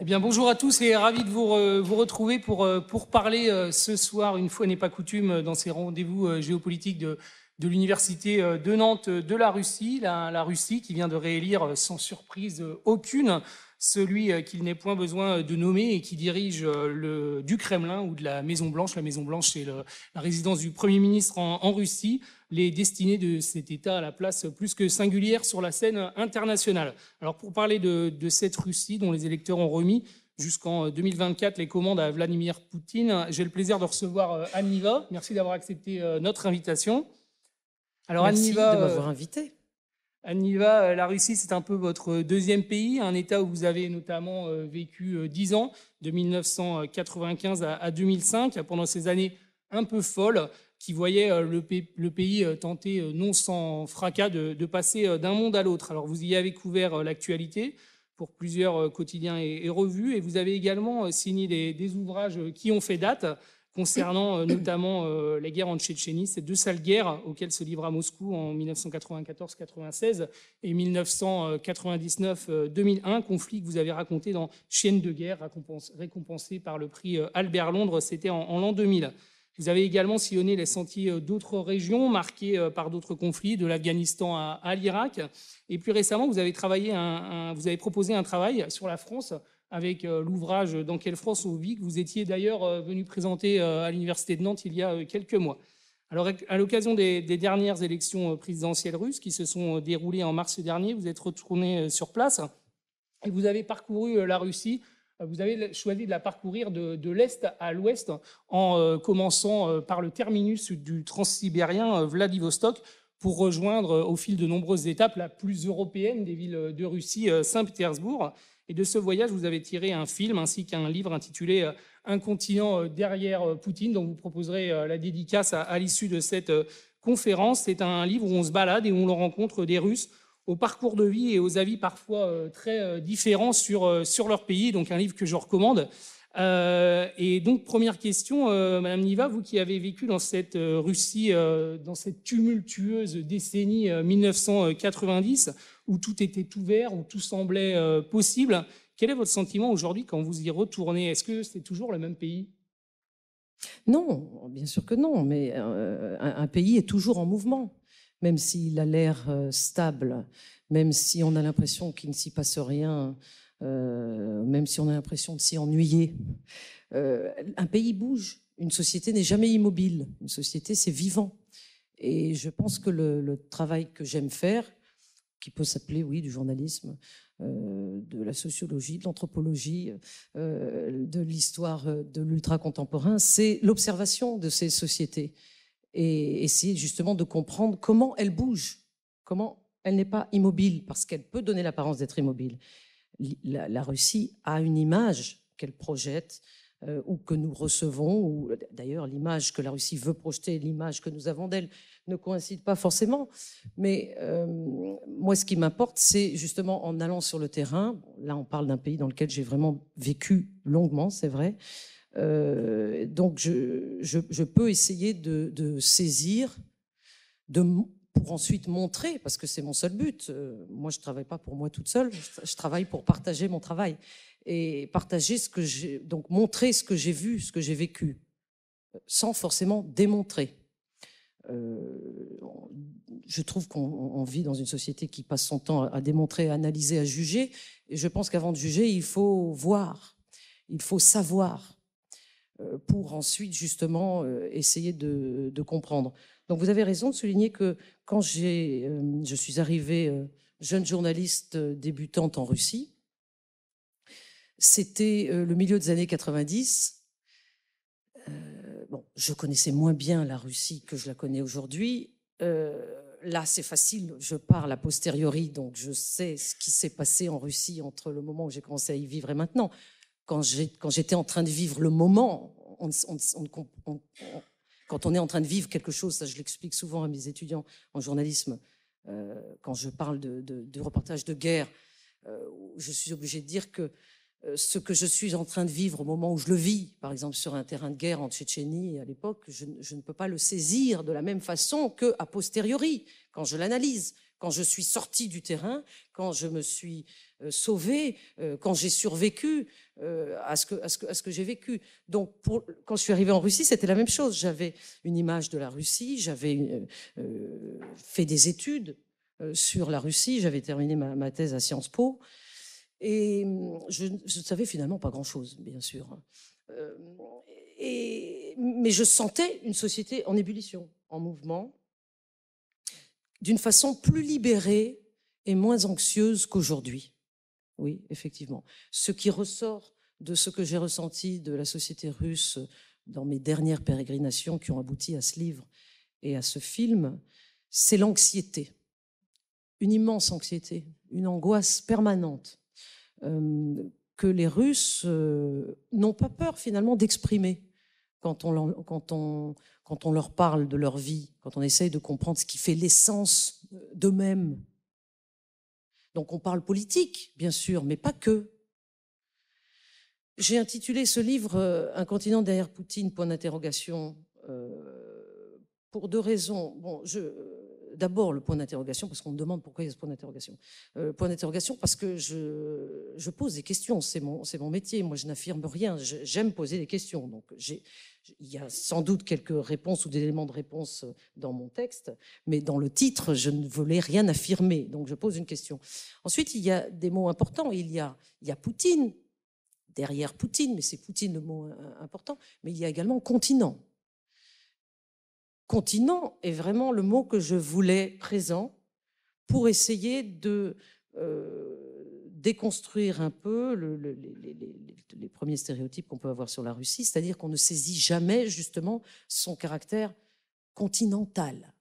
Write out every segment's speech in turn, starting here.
Eh bien, bonjour à tous et ravi de vous, euh, retrouver pour, euh, parler euh, ce soir, une fois n'est pas coutume, dans ces rendez-vous géopolitiques de, l'Université de Nantes de la Russie, la, Russie qui vient de réélire sans surprise aucune celui euh, qu'il n'est point besoin euh, de nommer et qui dirige euh, le, du Kremlin ou de la Maison-Blanche. La Maison-Blanche, c'est la résidence du Premier ministre en, Russie. Les destinées de cet État à la place plus que singulière sur la scène internationale. Alors, pour parler de, cette Russie dont les électeurs ont remis jusqu'en 2024 les commandes à Vladimir Poutine, j'ai le plaisir de recevoir Anniva. Merci d'avoir accepté notre invitation. Alors, Merci de m'avoir invité. Anniva, euh, la Russie, c'est un peu votre euh, deuxième pays, un État où vous avez notamment euh, vécu dix ans, de 1995 à 2005, pendant ces années un peu folles qui voyaient le, pays tenter, non sans fracas, de, passer d'un monde à l'autre. Alors vous y avez couvert l'actualité pour plusieurs quotidiens et, revues, et vous avez également signé des, ouvrages qui ont fait date, concernant euh, notamment euh, les guerres en Tchétchénie, ces deux sales guerres auxquelles se livra Moscou en 1994-96 et 1999-2001, euh, conflit que vous avez raconté dans Chienne de guerre, récompensé par le prix Albert Londres, c'était en, l'an 2000. Vous avez également sillonné les sentiers d'autres régions marquées par d'autres conflits, de l'Afghanistan à, l'Irak. Et plus récemment, vous avez, travaillé vous avez proposé un travail sur la France avec euh, l'ouvrage Dans quelle France on vit, que vous étiez d'ailleurs euh, venu présenter euh, à l'Université de Nantes il y a quelques mois. Alors, à l'occasion des, dernières élections présidentielles russes qui se sont déroulées en mars dernier, vous êtes retourné sur place et vous avez parcouru la Russie. Vous avez choisi de la parcourir de, l'Est à l'Ouest en commençant par le terminus du transsibérien Vladivostok pour rejoindre au fil de nombreuses étapes la plus européenne des villes de Russie, Saint-Pétersbourg. Et de ce voyage, vous avez tiré un film ainsi qu'un livre intitulé euh, Un continent euh, derrière euh, Poutine, dont vous proposerez la dédicace à, l'issue de cette conférence. C'est un livre où on se balade et où on rencontre des Russes au parcours de vie et aux avis parfois très différents sur, sur leur pays. Donc un livre que je recommande. Euh, et donc, première question, euh, Madame Niva, vous qui avez vécu dans cette euh, Russie, dans cette tumultueuse décennie 1990, où tout était ouvert, où tout semblait possible, quel est votre sentiment aujourd'hui quand vous y retournez Est-ce que c'est toujours le même pays Non, bien sûr que non, mais un, un pays est toujours en mouvement même s'il a l'air stable, même si on a l'impression qu'il ne s'y passe rien euh, même si on a l'impression de s'y ennuyer. Euh, un pays bouge, une société n'est jamais immobile, une société c'est vivant. Et je pense que le, travail que j'aime faire, qui peut s'appeler, oui, du journalisme, euh, de la sociologie, de l'anthropologie, de l'histoire de l'ultra-contemporain, c'est l'observation de ces sociétés et essayer justement de comprendre comment elles bougent, comment elle n'est pas immobile, parce qu'elle peut donner l'apparence d'être immobile la, Russie a une image qu'elle projette euh, ou que nous recevons, ou d'ailleurs l'image que la Russie veut projeter, l'image que nous avons d'elle ne coïncide pas forcément. Mais euh, moi, ce qui m'importe, c'est justement en allant sur le terrain, là on parle d'un pays dans lequel j'ai vraiment vécu longuement, c'est vrai, euh, donc je, peux essayer de, de saisir, de, pour ensuite montrer, parce que c'est mon seul but, euh, moi je ne travaille pas pour moi toute seule, je, travaille pour partager mon travail et partager ce que j'ai, donc montrer ce que j'ai vu, ce que j'ai vécu, euh, sans forcément démontrer. Euh, je trouve qu'on vit dans une société qui passe son temps à, démontrer, à analyser, à juger, et je pense qu'avant de juger, il faut voir, il faut savoir, pour ensuite justement essayer de comprendre. Donc vous avez raison de souligner que quand j'ai, euh, je suis arrivée euh, jeune journaliste euh, débutante en Russie, c'était le milieu des années 90. bon, je connaissais moins bien la Russie que je la connais aujourd'hui là, c'est facile, je parle a posteriori, donc je sais ce qui s'est passé en Russie entre le moment où j'ai commencé à y vivre et maintenant. Quand j'étais en train de vivre le moment, on, on, on, quand on est en train de vivre quelque chose, ça je l'explique souvent à mes étudiants en journalisme, euh, quand je parle de, reportage de guerre, euh, je suis obligé de dire que euh, ce que je suis en train de vivre au moment où je le vis, par exemple sur un terrain de guerre en Tchétchénie à l'époque, je, ne peux pas le saisir de la même façon que a posteriori, quand je l'analyse quand je suis sortie du terrain, quand je me suis euh, sauvée, euh, quand j'ai survécu euh, à ce que, j'ai vécu. Donc, pour, quand je suis arrivée en Russie, c'était la même chose. J'avais une image de la Russie, j'avais fait des études sur la Russie, j'avais terminé ma, thèse à Sciences Po, et je, ne savais finalement pas grand-chose, bien sûr. mais je sentais une société en ébullition, en mouvement d'une façon plus libérée et moins anxieuse qu'aujourd'hui. Oui, effectivement. Ce qui ressort de ce que j'ai ressenti de la société russe dans mes dernières pérégrinations qui ont abouti à ce livre et à ce film, c'est l'anxiété. Une immense anxiété, une angoisse permanente euh, que les Russes euh, n'ont pas peur finalement d'exprimer quand on, quand on, quand on leur parle de leur vie, quand on essaye de comprendre ce qui fait l'essence euh, d'eux-mêmes. Donc on parle politique, bien sûr, mais pas que. J'ai intitulé ce livre euh, Un continent derrière Poutine, point d'interrogation, euh, pour deux raisons. Bon, je, d'abord le point d'interrogation, parce qu'on me demande pourquoi il y a ce point d'interrogation. Euh, point d'interrogation parce que je, pose des questions, c'est mon, métier, moi je n'affirme rien, j'aime poser des questions. Donc il y a sans doute quelques réponses ou des éléments de réponse dans mon texte, mais dans le titre, je ne voulais rien affirmer, donc je pose une question. Ensuite, il y a des mots importants, il y a Poutine, derrière Poutine, mais c'est Poutine le mot euh, important, mais il y a également continent continent est vraiment le mot que je voulais présent pour essayer de euh, déconstruire un peu les, premiers stéréotypes qu'on peut avoir sur la Russie, c'est-à-dire qu'on ne saisit jamais justement son caractère continental,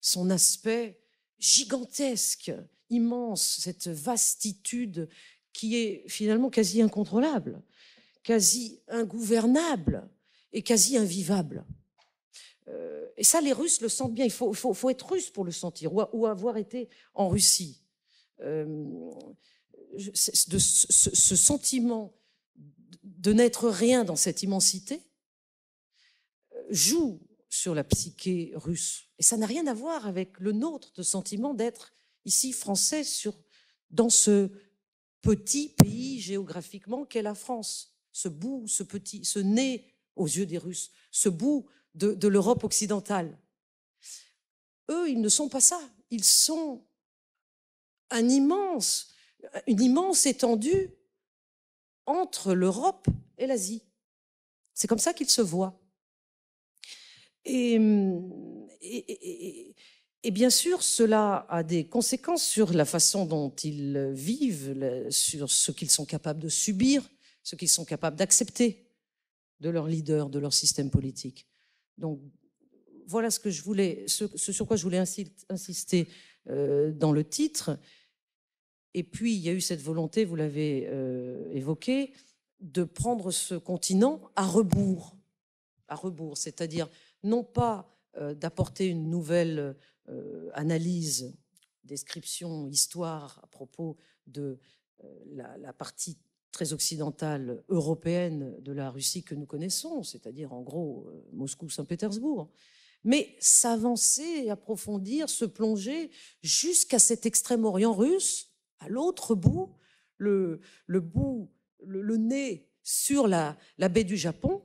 son aspect gigantesque, immense, cette vastitude qui est finalement quasi incontrôlable, quasi ingouvernable et quasi invivable. Euh, et ça, les Russes le sentent bien. Il faut, être russe pour le sentir, ou, avoir été en Russie. Euh, ce, sentiment de n'être rien dans cette immensité euh, joue sur la psyché russe. Et ça n'a rien à voir avec le nôtre, de sentiment d'être ici français sur, dans ce petit pays géographiquement qu'est la France, ce bout, ce petit, ce nez aux yeux des Russes, ce bout de, l'Europe occidentale. Eux, ils ne sont pas ça. Ils sont une immense étendue entre l'Europe et l'Asie. C'est comme ça qu'ils se voient. Et, bien sûr, cela a des conséquences sur la façon dont ils vivent, sur ce qu'ils sont capables de subir, ce qu'ils sont capables d'accepter de leurs leaders, de leur système politique. Donc voilà ce, sur quoi je voulais insister euh, dans le titre. Et puis il y a eu cette volonté, vous l'avez euh, évoqué, de prendre ce continent à rebours, à rebours, c'est-à-dire non pas euh, d'apporter une nouvelle analyse, description, histoire à propos de la, la, partie très occidentale européenne de la Russie que nous connaissons, c'est-à-dire en gros euh, Moscou-Saint-Pétersbourg, mais s'avancer approfondir, se plonger jusqu'à cet extrême-orient russe, à l'autre bout, le, le bout, le, nez sur la, la baie du Japon,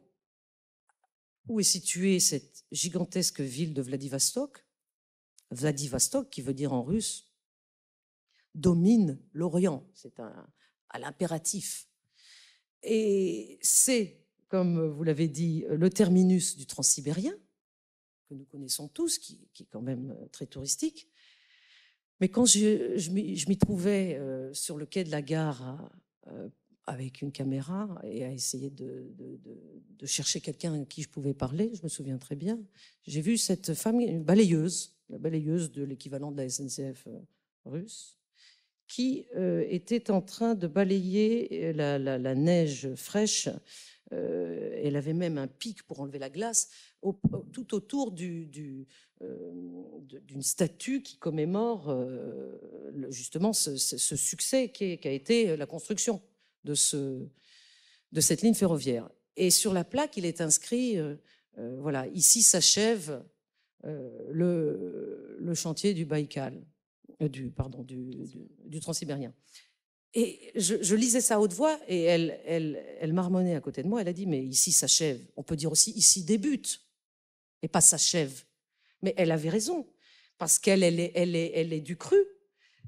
où est située cette gigantesque ville de Vladivostok. Vladivostok, qui veut dire en russe, domine l'Orient. C'est un, à l'impératif. Et c'est, comme vous l'avez dit, le terminus du transsibérien, que nous connaissons tous, qui, est quand même euh, très touristique. Mais quand je, m'y trouvais euh, sur le quai de la gare euh, avec une caméra et à essayer de, de chercher quelqu'un à qui je pouvais parler, je me souviens très bien, j'ai vu cette femme, une balayeuse, la balayeuse de l'équivalent de la SNCF russe, qui euh, était en train de balayer euh, la, neige fraîche. Euh, elle avait même un pic pour enlever la glace tout autour d'une statue qui commémore justement ce, succès qu'a a été la construction de, cette ligne ferroviaire. Et sur la plaque, il est inscrit, voilà, ici s'achève le, chantier du Baïkal. Euh, du, pardon, du, du, transsibérien. Et je, lisais ça à haute voix et elle, elle, elle marmonnait à côté de moi. Elle a dit Mais ici s'achève. On peut dire aussi ici débute et pas s'achève. Mais elle avait raison parce qu'elle elle est, elle est du cru,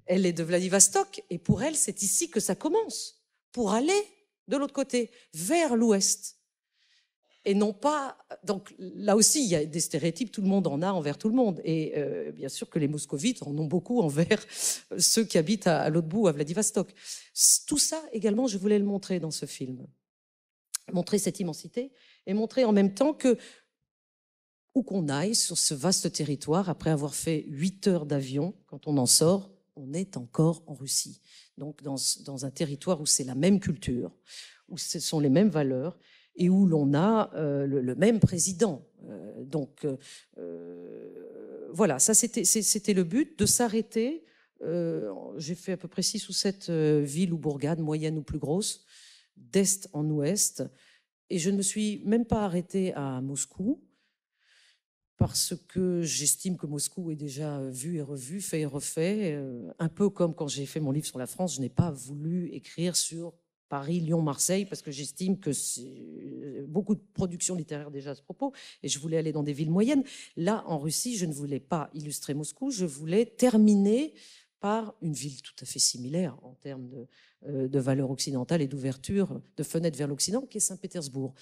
elle est de Vladivostok et pour elle c'est ici que ça commence pour aller de l'autre côté vers l'ouest et non pas. Donc là aussi, il y a des stéréotypes, tout le monde en a envers tout le monde. Et euh, bien sûr que les moscovites en ont beaucoup envers euh, ceux qui habitent à, l'autre bout, à Vladivostok. Tout ça également, je voulais le montrer dans ce film. Montrer cette immensité et montrer en même temps que où qu'on aille sur ce vaste territoire, après avoir fait 8 heures d'avion, quand on en sort, on est encore en Russie. Donc dans, dans un territoire où c'est la même culture, où ce sont les mêmes valeurs, et où l'on a euh, le, même président. Euh, donc euh, voilà, ça c'était le but, de s'arrêter. J'ai fait à peu près six ou sept villes ou bourgades, moyennes ou plus grosses, d'est en ouest. Et je ne me suis même pas arrêtée à Moscou parce que j'estime que Moscou est déjà vu et revu, fait et refait. Un peu comme quand j'ai fait mon livre sur la France, je n'ai pas voulu écrire sur Paris, Lyon, Marseille, parce que j'estime que c'est euh, beaucoup de productions littéraires déjà à ce propos, et je voulais aller dans des villes moyennes. Là, en Russie, je ne voulais pas illustrer Moscou, je voulais terminer par une ville tout à fait similaire en termes de, euh, valeur occidentale et d'ouverture, de fenêtres vers l'Occident, qui est Saint-Pétersbourg.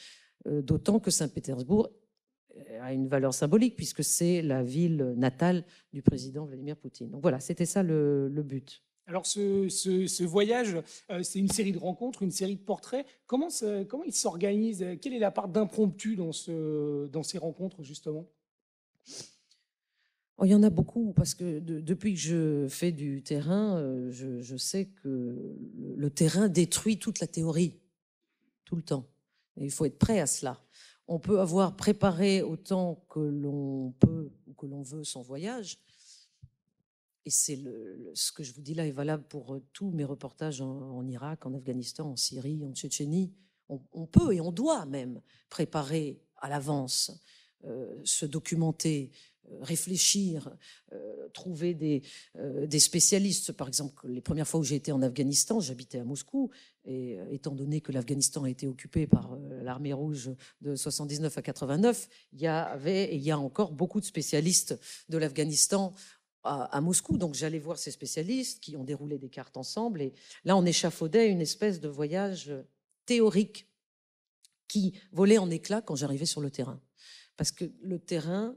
Euh, d'autant que Saint-Pétersbourg a une valeur symbolique puisque c'est la ville natale du président Vladimir Poutine. Donc voilà, c'était ça le but. Alors ce, voyage, euh, c'est une série de rencontres, une série de portraits. Comment, il s'organise Quelle est la part d'impromptu dans, ces rencontres, justement oh, Il y en a beaucoup, parce que depuis que je fais du terrain, euh, je, je, sais que le terrain détruit toute la théorie, tout le temps. Et il faut être prêt à cela. On peut avoir préparé autant que l'on peut ou que l'on veut son voyage, et c'est le, ce que je vous dis là est valable pour euh, tous mes reportages en, Irak, en Afghanistan, en Syrie, en Tchétchénie. On, peut et on doit même préparer à l'avance, euh, se documenter, euh, réfléchir, trouver des, des, spécialistes. Par exemple, les premières fois où j'ai été en Afghanistan, j'habitais à Moscou, et étant donné que l'Afghanistan a été occupé par l'armée rouge de 79 à 89, il y avait et il y a encore beaucoup de spécialistes de l'Afghanistan à, Moscou. Donc j'allais voir ces spécialistes qui ont déroulé des cartes ensemble. Et là, on échafaudait une espèce de voyage théorique qui volait en éclats quand j'arrivais sur le terrain. Parce que le terrain,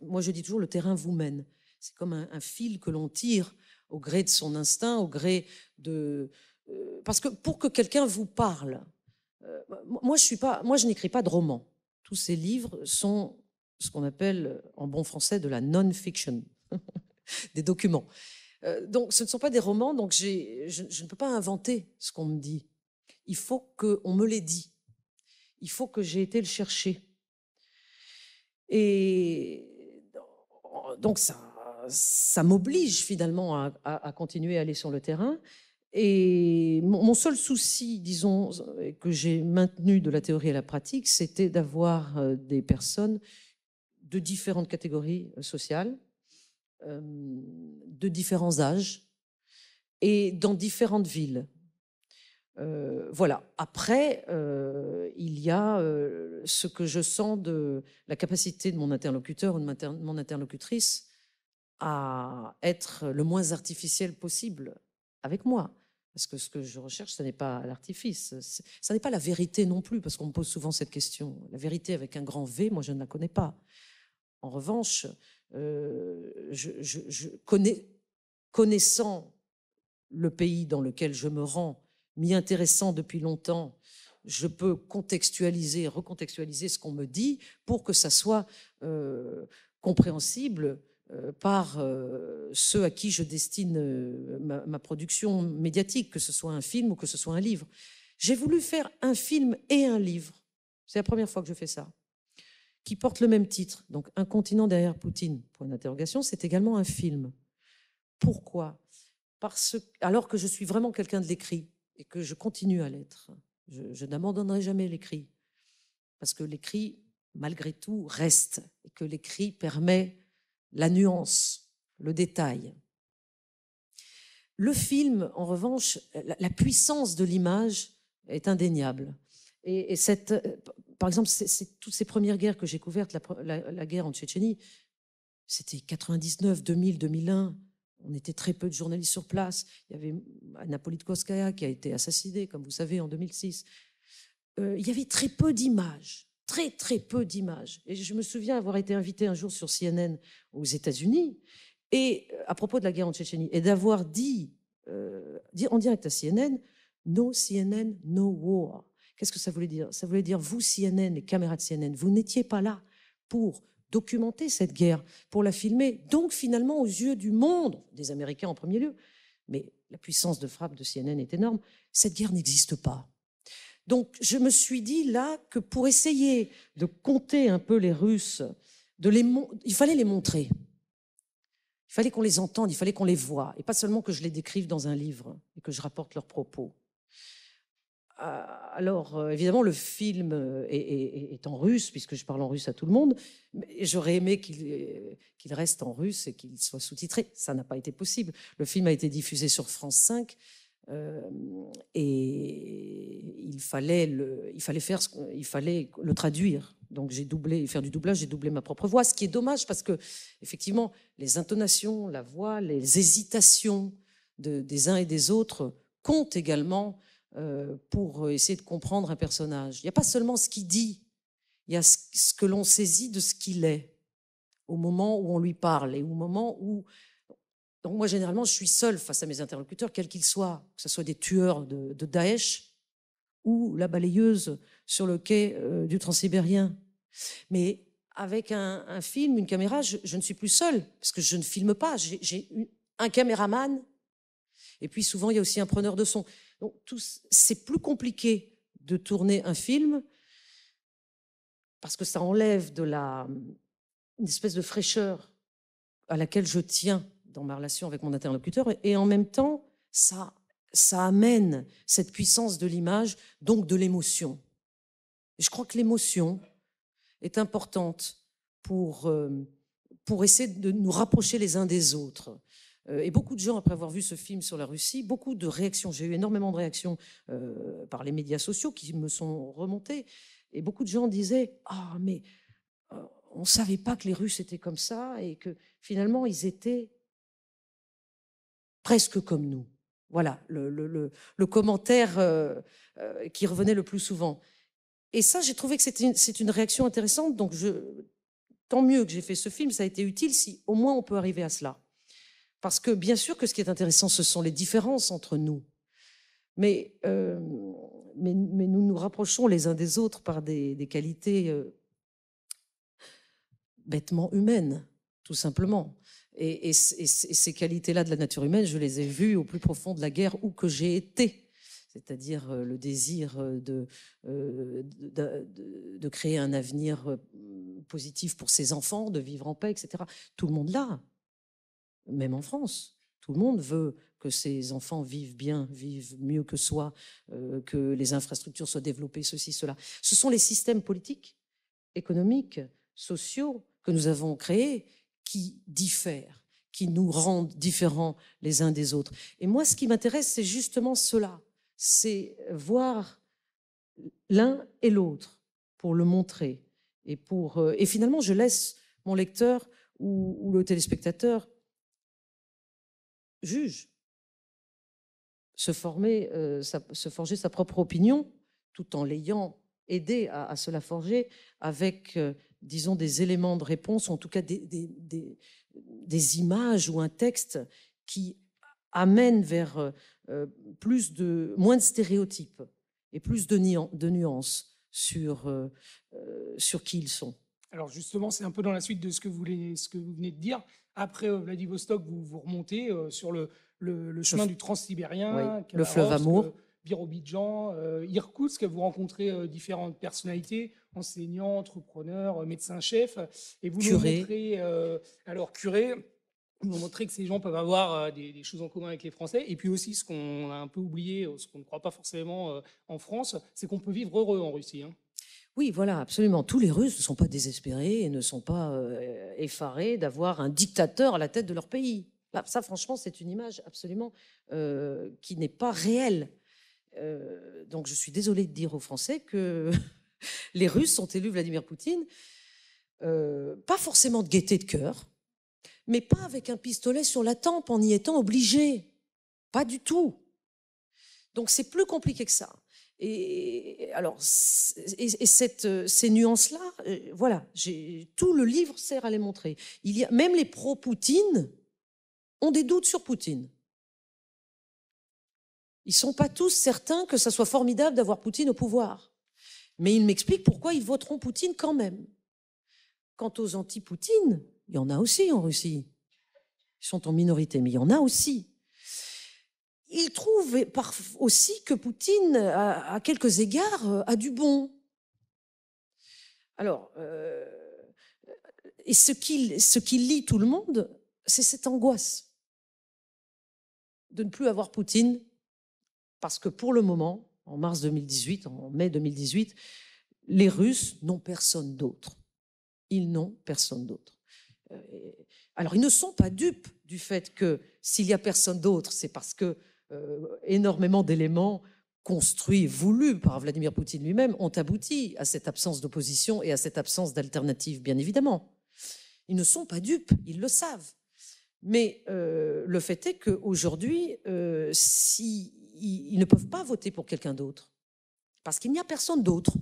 moi je dis toujours, le terrain vous mène. C'est comme un, fil que l'on tire au gré de son instinct, au gré de... Euh, parce que pour que quelqu'un vous parle, euh, moi je suis pas, moi je n'écris pas de roman. Tous ces livres sont ce qu'on appelle en bon français de la non-fiction. des documents. Euh, donc, ce ne sont pas des romans, donc je, ne peux pas inventer ce qu'on me dit. Il faut qu'on me l'ait dit. Il faut que j'ai été le chercher. Et donc, ça, m'oblige finalement à, continuer à aller sur le terrain. Et mon, mon seul souci, disons, que j'ai maintenu de la théorie à la pratique, c'était d'avoir euh, des personnes de différentes catégories euh, sociales, euh, de différents âges et dans différentes villes. Euh, voilà. Après, euh, il y a ce que je sens de la capacité de mon interlocuteur ou de mon interlocutrice à être le moins artificiel possible avec moi. Parce que ce que je recherche, ce n'est pas l'artifice, ce n'est pas la vérité non plus, parce qu'on me pose souvent cette question. La vérité avec un grand V, moi je ne la connais pas. En revanche, euh, connaissant le pays dans lequel je me rends, m'y intéressant depuis longtemps, je peux contextualiser, recontextualiser ce qu'on me dit pour que ça soit euh, compréhensible euh, par ceux à qui je destine ma, production médiatique, que ce soit un film ou que ce soit un livre. J'ai voulu faire un film et un livre. C'est la première fois que je fais ça qui porte le même titre. Donc Un continent derrière Poutine, point d'interrogation, c'est également un film. Pourquoi Parce alors que je suis vraiment quelqu'un de l'écrit et que je continue à l'être, je, n'abandonnerai jamais l'écrit. Parce que l'écrit, malgré tout, reste et que l'écrit permet la nuance, le détail. Le film, en revanche, la, puissance de l'image est indéniable. et cette, par exemple, c'est toutes ces premières guerres que j'ai couvertes, la, guerre en Tchétchénie, c'était 99, 2000, 2001. On était très peu de journalistes sur place. Il y avait Anna Koskaya qui a été assassinée, comme vous savez, en 2006. Euh, il y avait très peu d'images, très très peu d'images. Et je me souviens avoir été invité un jour sur CNN aux États-Unis, et euh, à propos de la guerre en Tchétchénie, et d'avoir dit, euh, dit en direct à CNN, No CNN, no war. Qu'est-ce que ça voulait dire Ça voulait dire, vous, CNN, les caméras de CNN, vous n'étiez pas là pour documenter cette guerre, pour la filmer. Donc, finalement, aux yeux du monde, des Américains en premier lieu, mais la puissance de frappe de CNN est énorme, cette guerre n'existe pas. Donc, je me suis dit là que pour essayer de compter un peu les Russes, il fallait les montrer. Il fallait qu'on les entende, il fallait qu'on les voie, et pas seulement que je les décrive dans un livre et que je rapporte leurs propos. Euh, alors, euh, évidemment, le film euh, est, en russe, puisque je parle en russe à tout le monde. J'aurais aimé qu'il reste en russe et qu'il soit sous-titré. Ça n'a pas été possible. Le film a été diffusé sur France 5. et il fallait le, traduire. Donc j'ai doublé, faire du doublage, j'ai doublé ma propre voix, ce qui est dommage parce que effectivement les intonations, la voix, les hésitations des uns et des autres comptent également euh, pour essayer de comprendre un personnage. Il n'y a pas seulement ce qu'il dit, il y a ce que l'on saisit de ce qu'il est au moment où on lui parle et au moment où... Donc moi, généralement, je suis seule face à mes interlocuteurs, quels qu'ils soient, que ce soit des tueurs de, de Daesh ou la balayeuse sur le quai euh, du Transsibérien. Mais avec un, film, une caméra, je, ne suis plus seule, parce que je ne filme pas. J'ai un caméraman et puis souvent, il y a aussi un preneur de son. c'est plus compliqué de tourner un film parce que ça enlève de la, une espèce de fraîcheur à laquelle je tiens dans ma relation avec mon interlocuteur. Et en même temps, ça, ça amène cette puissance de l'image, donc de l'émotion. Je crois que l'émotion est importante pour, euh, pour essayer de nous rapprocher les uns des autres. Euh, et beaucoup de gens, après avoir vu ce film sur la Russie, beaucoup de réactions, j'ai eu énormément de réactions euh, par les médias sociaux qui me sont remontées, et beaucoup de gens disaient « Ah, mais euh, on ne savait pas que les Russes étaient comme ça, et que finalement, ils étaient presque comme nous ». Voilà le, commentaire qui revenait le plus souvent. Et ça, j'ai trouvé que c'est une, réaction intéressante, donc tant mieux que j'ai fait ce film, ça a été utile si au moins on peut arriver à cela. Parce que bien sûr que ce qui est intéressant, ce sont les différences entre nous. Mais, euh, mais, nous nous rapprochons les uns des autres par des, qualités euh, bêtement humaines, tout simplement. Et, ces qualités-là de la nature humaine, je les ai vues au plus profond de la guerre où que j'ai été c'est-à-dire euh, le désir de, de, créer un avenir positif pour ses enfants, de vivre en paix, etc. Tout le monde l'a même en France. Tout le monde veut que ses enfants vivent bien, vivent mieux que soi, euh, que les infrastructures soient développées, ceci, cela. Ce sont les systèmes politiques, économiques, sociaux que nous avons créés qui diffèrent, qui nous rendent différents les uns des autres. Et moi, ce qui m'intéresse, c'est justement cela, c'est voir l'un et l'autre pour le montrer. Et, pour, euh, et finalement, je laisse mon lecteur ou le téléspectateur juge, se, former, euh, forger sa propre opinion, tout en l'ayant aidé à, se la forger avec, euh, disons, des éléments de réponse, ou en tout cas des, images ou un texte qui amène vers euh, plus de, moins de stéréotypes et plus de, de nuances sur qui ils sont. Alors justement, c'est un peu dans la suite de ce que vous, venez de dire. Après euh, Vladivostok, vous, vous remontez euh, sur le, chemin du Transsibérien, le fleuve Amour, euh, Birobidjan, Irkoutsk. Vous rencontrez différentes personnalités, enseignants, entrepreneurs, médecins-chefs, et vous montrez, alors curé, nous montrez que ces gens peuvent avoir des, choses en commun avec les Français. Et puis aussi, ce qu'on a un peu oublié, ce qu'on ne croit pas forcément en France, c'est qu'on peut vivre heureux en Russie. Hein. Oui, voilà, absolument. Tous les Russes ne sont pas désespérés et ne sont pas euh, effarés d'avoir un dictateur à la tête de leur pays. ça, franchement, c'est une image absolument euh, qui n'est pas réelle. Euh, donc, je suis désolée de dire aux Français que les Russes ont élu Vladimir Poutine, pas forcément de gaieté de cœur, mais pas avec un pistolet sur la tempe en y étant obligé. Pas du tout. Donc, c'est plus compliqué que ça. Et alors, et, cette, euh, ces nuances-là, euh, voilà, tout le livre sert à les montrer. Il y a, même les pro-Poutine ont des doutes sur Poutine. Ils ne sont pas tous certains que ça soit formidable d'avoir Poutine au pouvoir. Mais ils m'expliquent pourquoi ils voteront Poutine quand même. Quant aux anti-Poutine, il y en a aussi en Russie. Ils sont en minorité, mais il y en a aussi il trouve aussi que Poutine, à, quelques égards, euh, a du bon. Alors, euh, et ce qui, ce qui lie tout le monde, c'est cette angoisse de ne plus avoir Poutine, parce que pour le moment, en mars 2018, en mai 2018, les Russes n'ont personne d'autre. Ils n'ont personne d'autre. Euh, alors, ils ne sont pas dupes du fait que s'il n'y a personne d'autre, c'est parce que euh, énormément d'éléments construits, voulus par Vladimir Poutine lui-même, ont abouti à cette absence d'opposition et à cette absence d'alternative, bien évidemment. Ils ne sont pas dupes, ils le savent. Mais euh, le fait est qu'aujourd'hui, euh, ils, ne peuvent pas voter pour quelqu'un d'autre, parce qu'il n'y a personne d'autre.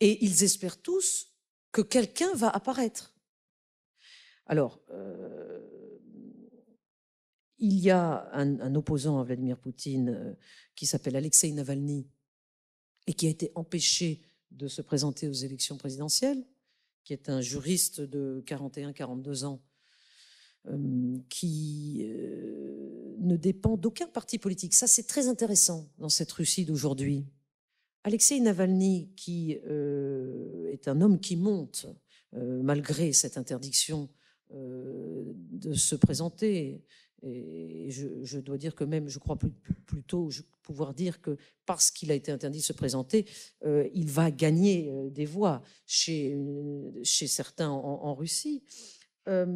Et ils espèrent tous que quelqu'un va apparaître. Alors, euh, il y a un, opposant à Vladimir Poutine euh, qui s'appelle Alexei Navalny et qui a été empêché de se présenter aux élections présidentielles, qui est un juriste de 41-42 ans euh, qui euh, ne dépend d'aucun parti politique. Ça, c'est très intéressant dans cette Russie d'aujourd'hui. Alexei Navalny, qui est un homme qui monte malgré cette interdiction de se présenter et je, dois dire que même, je crois plutôt pouvoir dire que parce qu'il a été interdit de se présenter, euh, il va gagner euh, des voix chez, euh, chez certains en, Russie. il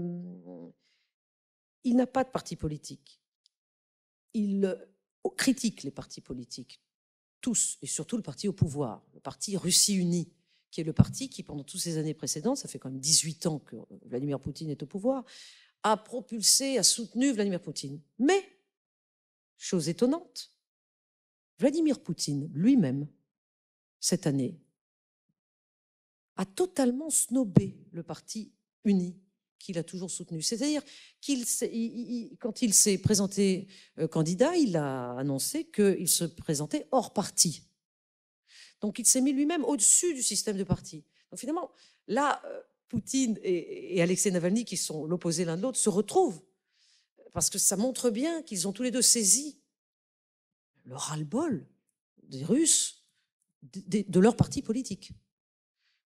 n'a pas de parti politique. Il critique les partis politiques, tous, et surtout le parti au pouvoir, le parti Russie unie qui est le parti qui, pendant toutes ces années précédentes, ça fait quand même 18 ans que Vladimir Poutine est au pouvoir, a propulsé, a soutenu Vladimir Poutine. Mais, chose étonnante, Vladimir Poutine lui-même, cette année, a totalement snobé le parti uni qu'il a toujours soutenu. C'est-à-dire qu'il, quand il s'est présenté euh, candidat, il a annoncé qu'il se présentait hors parti. Donc il s'est mis lui-même au-dessus du système de parti. Donc finalement, là, euh, Poutine et, Alexei Navalny, qui sont l'opposé l'un de l'autre, se retrouvent. Parce que ça montre bien qu'ils ont tous les deux saisi le ras-le-bol des Russes, de, leur parti politique.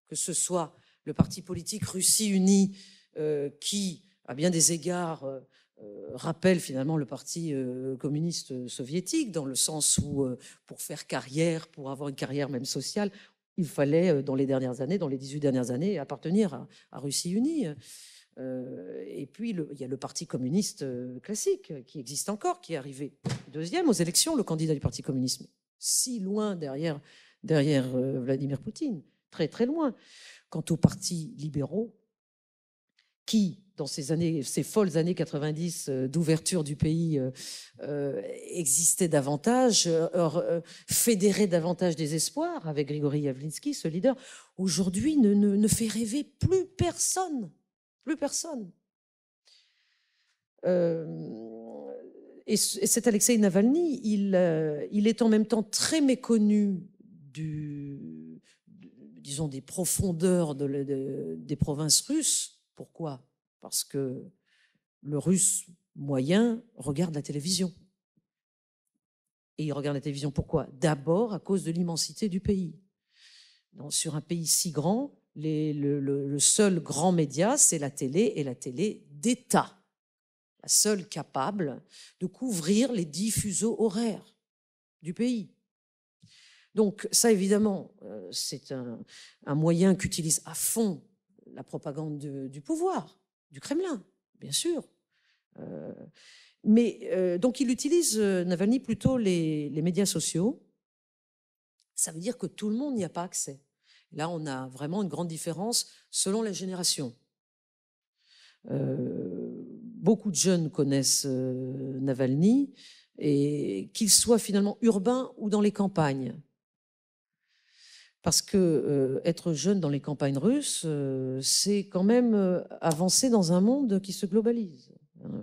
Que ce soit le parti politique Russie Unie, euh, qui, à bien des égards, euh, euh, rappelle finalement le parti communiste soviétique, dans le sens où, pour faire carrière, pour avoir une carrière même sociale, il fallait, euh, dans les dernières années, dans les 18 dernières années, appartenir à, Russie unie. Euh, et puis, il y a le Parti communiste euh, classique qui existe encore, qui est arrivé deuxième aux élections, le candidat du Parti communiste, si loin derrière, derrière Vladimir Poutine, très très loin. Quant aux partis libéraux, qui, dans ces années, ces folles années 90 euh, d'ouverture du pays, euh, euh, existait davantage, fédérait davantage des espoirs avec Grigory Yavlinsky, ce leader, aujourd'hui ne, fait rêver plus personne, plus personne. et, cet Alexei Navalny, il, est en même temps très méconnu des profondeurs des provinces russes pourquoi Parce que le russe moyen regarde la télévision. Et il regarde la télévision pourquoi D'abord à cause de l'immensité du pays. sur un pays si grand, le, seul grand média, c'est la télé et la télé d'État la seule capable de couvrir les dix fuseaux horaires du pays. Donc ça, évidemment, euh, c'est un, moyen qu'utilise à fond la propagande du pouvoir, du Kremlin, bien sûr. Euh, mais euh, donc il utilise, euh, Navalny, plutôt les, les, médias sociaux. Ça veut dire que tout le monde n'y a pas accès. Là, on a vraiment une grande différence selon la génération. beaucoup de jeunes connaissent Navalny, et qu'ils soient finalement urbains ou dans les campagnes. Parce que euh, être jeune dans les campagnes russes, euh, c'est quand même euh, avancer dans un monde qui se globalise.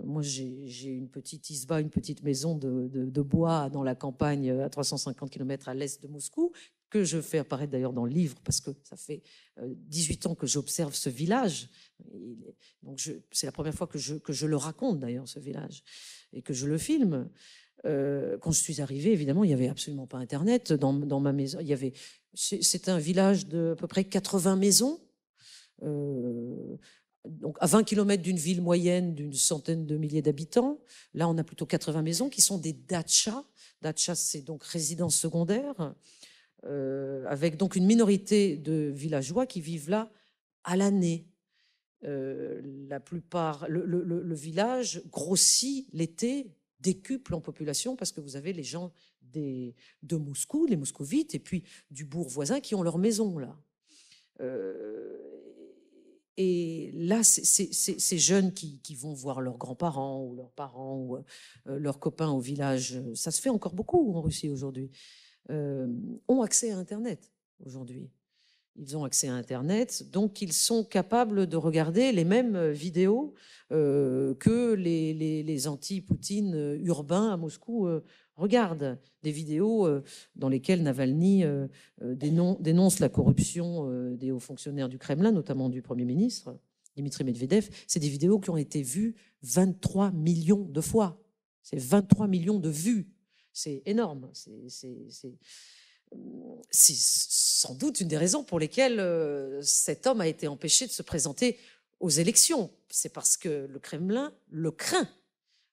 Moi, j'ai une petite isba, une petite maison de, bois dans la campagne à 350 km à l'est de Moscou, que je fais apparaître d'ailleurs dans le livre, parce que ça fait 18 ans que j'observe ce village. Donc c'est la première fois que je, que je le raconte d'ailleurs, ce village, et que je le filme. Euh, quand je suis arrivée, évidemment, il n'y avait absolument pas Internet dans, ma maison. Il y avait, c'est un village de à peu près 80 maisons, euh, donc à 20 km d'une ville moyenne d'une centaine de milliers d'habitants. Là, on a plutôt 80 maisons qui sont des dachas. Dachas, c'est donc résidence secondaire, euh, avec donc une minorité de villageois qui vivent là à l'année. la plupart, le village grossit l'été décuple en population parce que vous avez les gens de Moscou, les moscovites, et puis du bourg voisin qui ont leur maison là. Euh, et là, ces jeunes qui, vont voir leurs grands-parents ou leurs parents ou euh, leurs copains au village, ça se fait encore beaucoup en Russie aujourd'hui, euh, ont accès à Internet aujourd'hui ils ont accès à Internet, donc ils sont capables de regarder les mêmes euh, vidéos euh, que les, anti-Poutine euh, urbains à Moscou regardent. Des vidéos dans lesquelles Navalny dénonce la corruption des hauts fonctionnaires du Kremlin, notamment du Premier ministre, Dimitri Medvedev. C'est des vidéos qui ont été vues 23 millions de fois. C'est 23 millions de vues. C'est énorme. C'est c'est sans doute une des raisons pour lesquelles euh, cet homme a été empêché de se présenter aux élections. C'est parce que le Kremlin le craint.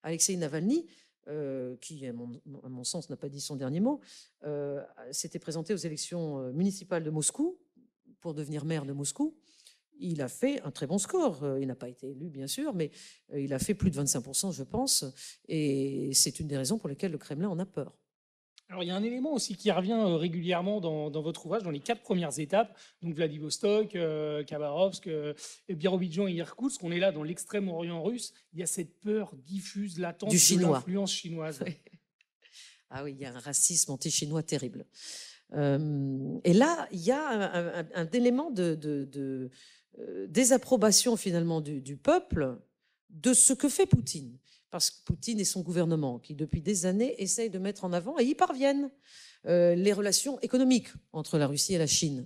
Alexei Navalny, euh, qui, à mon, sens, n'a pas dit son dernier mot, euh, s'était présenté aux élections municipales de Moscou pour devenir maire de Moscou. Il a fait un très bon score. Il n'a pas été élu, bien sûr, mais il a fait plus de 25%, je pense. Et c'est une des raisons pour lesquelles le Kremlin en a peur. Alors, il y a un élément aussi qui revient euh, régulièrement dans, dans votre ouvrage, dans les quatre premières étapes, donc Vladivostok, euh, Khabarovsk, euh, et Irkoutsk. On est là dans l'extrême-orient russe. Il y a cette peur diffuse, latente de l'influence chinoise. Ah oui, il y a un racisme anti-chinois terrible. Euh, et là, il y a un, élément de, désapprobation finalement du, du peuple de ce que fait Poutine parce que Poutine et son gouvernement, qui depuis des années essayent de mettre en avant, et y parviennent, euh, les relations économiques entre la Russie et la Chine.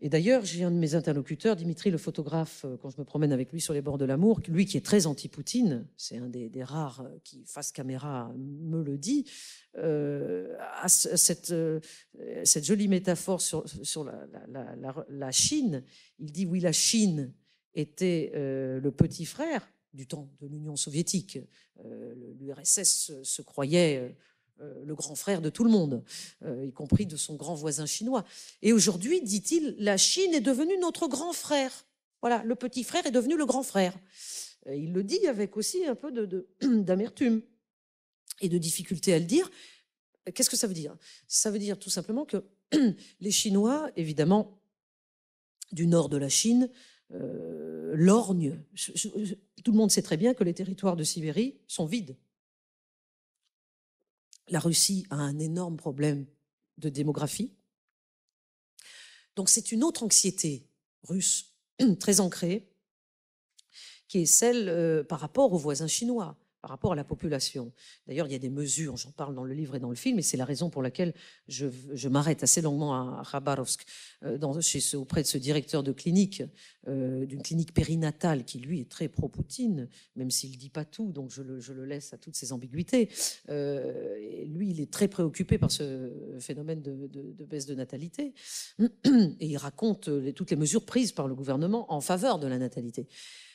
Et d'ailleurs, j'ai un de mes interlocuteurs, Dimitri le photographe, euh, quand je me promène avec lui sur les bords de l'amour, lui qui est très anti-Poutine, c'est un des, rares euh, qui, face caméra, me le dit, euh, a cette, jolie métaphore sur, la, Chine. Il dit, oui, la Chine était le petit frère du temps de l'Union soviétique. Euh, L'URSS se, croyait euh, euh, le grand frère de tout le monde, y compris de son grand voisin chinois. Et aujourd'hui, dit-il, la Chine est devenue notre grand frère. Voilà, le petit frère est devenu le grand frère. il le dit avec aussi un peu d'amertume et de difficulté à le dire. Qu'est-ce que ça veut dire Ça veut dire tout simplement que les Chinois, évidemment, du nord de la Chine, euh, lorgne. tout le monde sait très bien que les territoires de Sibérie sont vides. La Russie a un énorme problème de démographie. Donc c'est une autre anxiété russe très ancrée, qui est celle euh, par rapport aux voisins chinois par rapport à la population. D'ailleurs, il y a des mesures, j'en parle dans le livre et dans le film, et c'est la raison pour laquelle je, m'arrête assez longuement à Khabarovsk, euh, dans, chez ce, auprès de ce directeur de clinique, euh, d'une clinique périnatale qui, lui, est très pro-Poutine, même s'il ne dit pas tout, donc je le, laisse à toutes ses ambiguïtés. Euh, lui, il est très préoccupé par ce phénomène de, baisse de natalité, et il raconte toutes les mesures prises par le gouvernement en faveur de la natalité.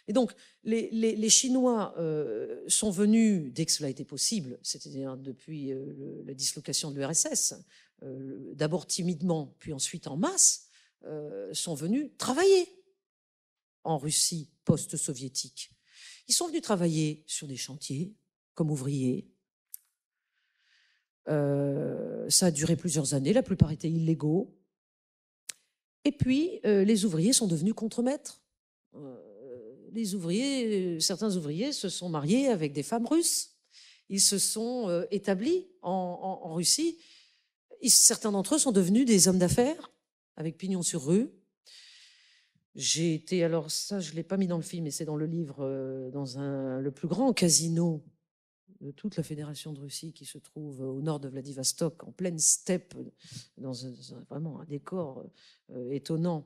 Et donc, les, Chinois euh, sont venus, dès que cela a été possible, c'est-à-dire depuis euh, la dislocation de l'URSS, euh, d'abord timidement, puis ensuite en masse, sont venus travailler en Russie post-soviétique. Ils sont venus travailler sur des chantiers, comme ouvriers. ça a duré plusieurs années, la plupart étaient illégaux. Et puis, les ouvriers sont devenus contremaîtres les ouvriers, euh, certains ouvriers se sont mariés avec des femmes russes. Ils se sont euh, établis en, Russie. certains d'entre eux sont devenus des hommes d'affaires avec pignon sur rue. J'ai été, alors ça, je ne l'ai pas mis dans le film, mais c'est dans le livre, euh, dans un, le plus grand casino de toute la Fédération de Russie qui se trouve au nord de Vladivostok, en pleine steppe, dans vraiment un décor étonnant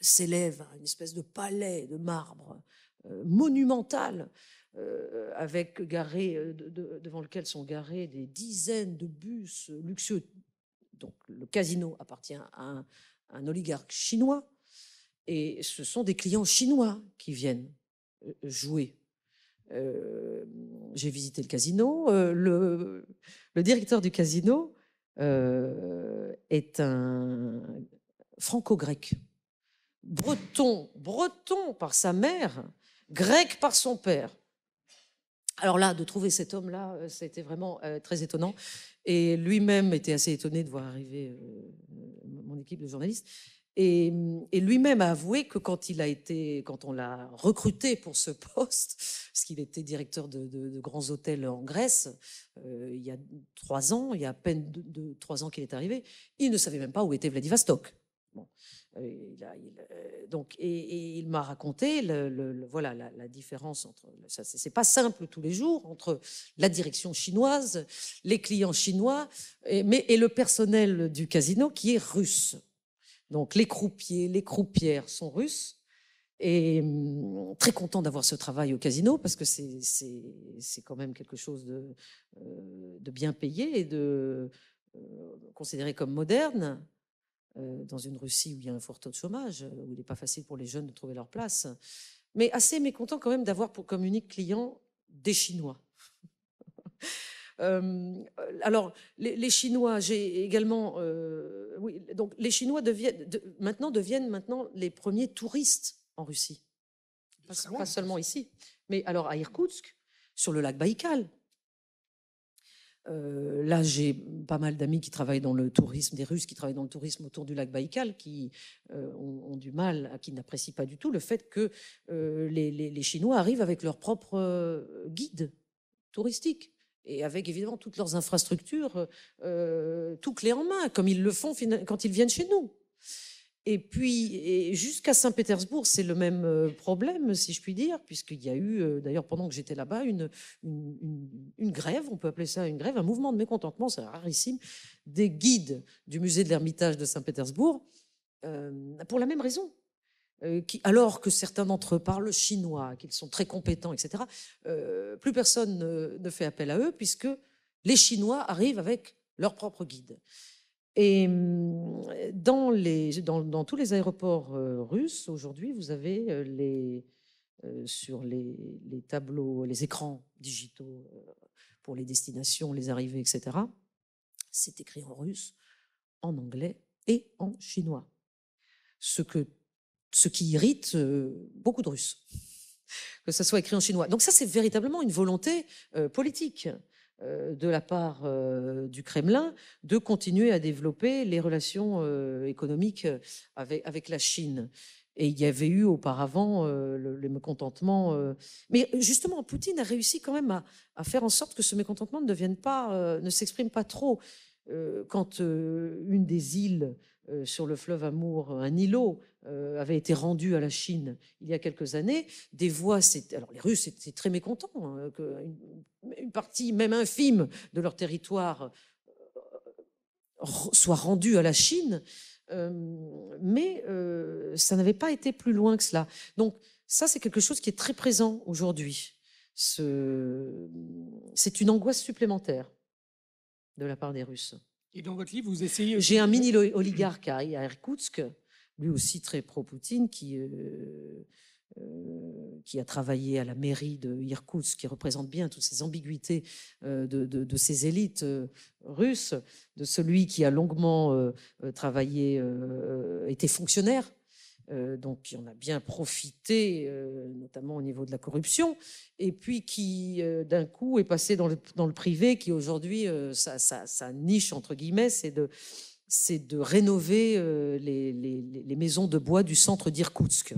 s'élève une espèce de palais de marbre euh, monumental, euh, avec garé, euh, devant lequel sont garés des dizaines de bus luxueux. Donc le casino appartient à un, oligarque chinois, et ce sont des clients chinois qui viennent jouer. J'ai visité le casino. Le, le, directeur du casino est un franco-grec breton, breton par sa mère, grec par son père. Alors là, de trouver cet homme-là, euh, ça a été vraiment euh, très étonnant. Et lui-même était assez étonné de voir arriver euh, mon équipe de journalistes. Et, lui-même a avoué que quand il a été, quand on l'a recruté pour ce poste, parce qu'il était directeur de, grands hôtels en Grèce, il y a trois ans, il y a à peine trois ans qu'il est arrivé, il ne savait même pas où était Vladivostok. Euh, il euh, donc, et, il m'a raconté voilà, la, différence entre. Ça, c'est pas simple tous les jours entre la direction chinoise, les clients chinois, et, mais, et le personnel du casino qui est russe. Donc, les croupiers, les croupières sont russes. Et hum, très content d'avoir ce travail au casino parce que c'est, quand même quelque chose de, euh, bien payé et de considéré comme moderne. Euh, dans une Russie où il y a un fort taux de chômage, euh, où il n'est pas facile pour les jeunes de trouver leur place, mais assez mécontent quand même d'avoir pour comme unique client des Chinois. Euh, alors, les, Chinois, j'ai également, oui, donc les Chinois deviennent, maintenant deviennent maintenant les premiers touristes en Russie, pas, pas, seulement ici, mais alors à Irkoutsk, sur le lac Baïkal, euh, là, j'ai pas mal d'amis qui travaillent dans le tourisme, des Russes qui travaillent dans le tourisme autour du lac Baïkal, qui euh, ont, du mal, qui n'apprécient pas du tout le fait que euh, les, les, Chinois arrivent avec leur propre guide touristique et avec évidemment toutes leurs infrastructures, tout clé en main, comme ils le font quand ils viennent chez nous. Et puis, jusqu'à Saint-Pétersbourg, c'est le même euh, problème, si je puis dire, puisqu'il y a eu, euh, d'ailleurs, pendant que j'étais là-bas, une, grève, on peut appeler ça une grève, un mouvement de mécontentement, c'est rarissime, des guides du musée de l'Ermitage de Saint-Pétersbourg, euh, pour la même raison. qui, alors que certains d'entre eux parlent chinois, qu'ils sont très compétents, etc., plus personne ne, fait appel à eux, puisque les Chinois arrivent avec leur propre guide. Et mm, dans, tous les aéroports euh, russes, aujourd'hui, vous avez euh, les, euh, sur les, tableaux, les écrans digitaux pour les destinations, les arrivées, etc. C'est écrit en russe, en anglais et en chinois. Ce, que, ce qui irrite beaucoup de Russes, que ça soit écrit en chinois. Donc ça, c'est véritablement une volonté politique. Euh, de la part euh, du Kremlin de continuer à développer les relations euh, économiques avec, la Chine. Et il y avait eu auparavant le, mécontentement. mais justement, Poutine a réussi quand même à, faire en sorte que ce mécontentement ne devienne pas, ne s'exprime pas trop. quand une des îles euh, sur le fleuve Amour, euh, un îlot euh, avait été rendu à la Chine il y a quelques années, des voix, alors les Russes étaient très mécontents hein, qu'une partie même infime de leur territoire soit rendue à la Chine, mais ça n'avait pas été plus loin que cela. Donc ça, c'est quelque chose qui est très présent aujourd'hui. C'est une angoisse supplémentaire de la part des Russes dans votre livre, vous essayez. J'ai un mini oligarque à, Irkoutsk, lui aussi très pro-Poutine, qui. Euh, euh, qui a travaillé à la mairie de Irkoutsk, qui représente bien toutes ces ambiguïtés euh, de, de, de, ces élites russes, de celui qui a longuement travaillé, était fonctionnaire euh, donc qui en a bien profité, euh, notamment au niveau de la corruption, et puis qui euh, d'un coup est passé dans le, privé, qui aujourd'hui, sa, niche, entre guillemets, c'est de rénover les, maisons de bois du centre d'Irkoutsk